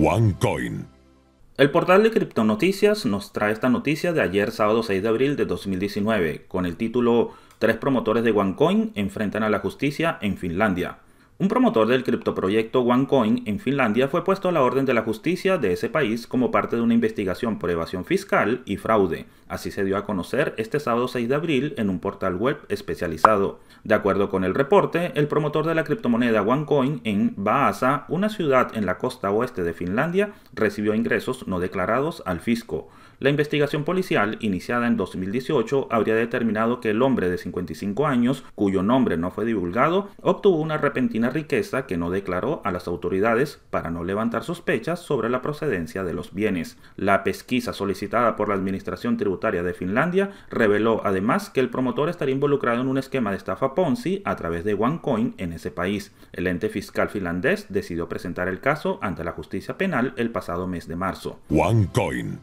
OneCoin. El portal de noticias nos trae esta noticia de ayer sábado 6 de abril de 2019 con el título Tres promotores de OneCoin enfrentan a la justicia en Finlandia. Un promotor del criptoproyecto OneCoin en Finlandia fue puesto a la orden de la justicia de ese país como parte de una investigación por evasión fiscal y fraude. Así se dio a conocer este sábado 6 de abril en un portal web especializado. De acuerdo con el reporte, el promotor de la criptomoneda OneCoin en Baasa, una ciudad en la costa oeste de Finlandia, recibió ingresos no declarados al fisco. La investigación policial, iniciada en 2018, habría determinado que el hombre de 55 años, cuyo nombre no fue divulgado, obtuvo una repentina riqueza que no declaró a las autoridades para no levantar sospechas sobre la procedencia de los bienes. La pesquisa solicitada por la Administración Tributaria de Finlandia reveló además que el promotor estaría involucrado en un esquema de estafa Ponzi a través de OneCoin en ese país. El ente fiscal finlandés decidió presentar el caso ante la justicia penal el pasado mes de marzo. OneCoin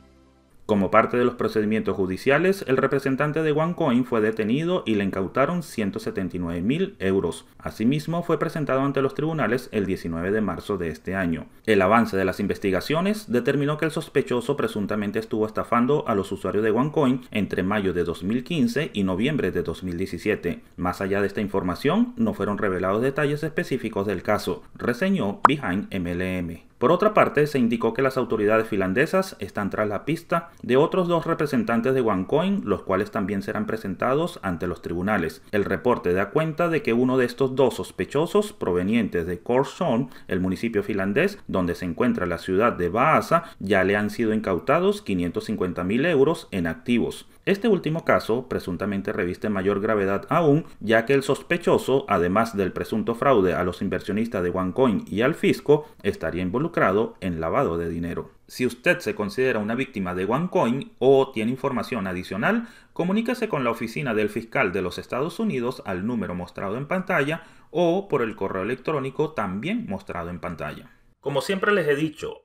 como parte de los procedimientos judiciales, el representante de OneCoin fue detenido y le incautaron 179.000 euros. Asimismo, fue presentado ante los tribunales el 19 de marzo de este año. El avance de las investigaciones determinó que el sospechoso presuntamente estuvo estafando a los usuarios de OneCoin entre mayo de 2015 y noviembre de 2017. Más allá de esta información, no fueron revelados detalles específicos del caso, reseñó Behind MLM. Por otra parte, se indicó que las autoridades finlandesas están tras la pista de otros dos representantes de OneCoin, los cuales también serán presentados ante los tribunales. El reporte da cuenta de que uno de estos dos sospechosos, provenientes de Korsholm, el municipio finlandés donde se encuentra la ciudad de Baasa, ya le han sido incautados 550 mil euros en activos. Este último caso presuntamente reviste mayor gravedad aún, ya que el sospechoso, además del presunto fraude a los inversionistas de OneCoin y al fisco, estaría involucrado en lavado de dinero. Si usted se considera una víctima de OneCoin o tiene información adicional, comuníquese con la oficina del fiscal de los Estados Unidos al número mostrado en pantalla o por el correo electrónico también mostrado en pantalla. Como siempre les he dicho,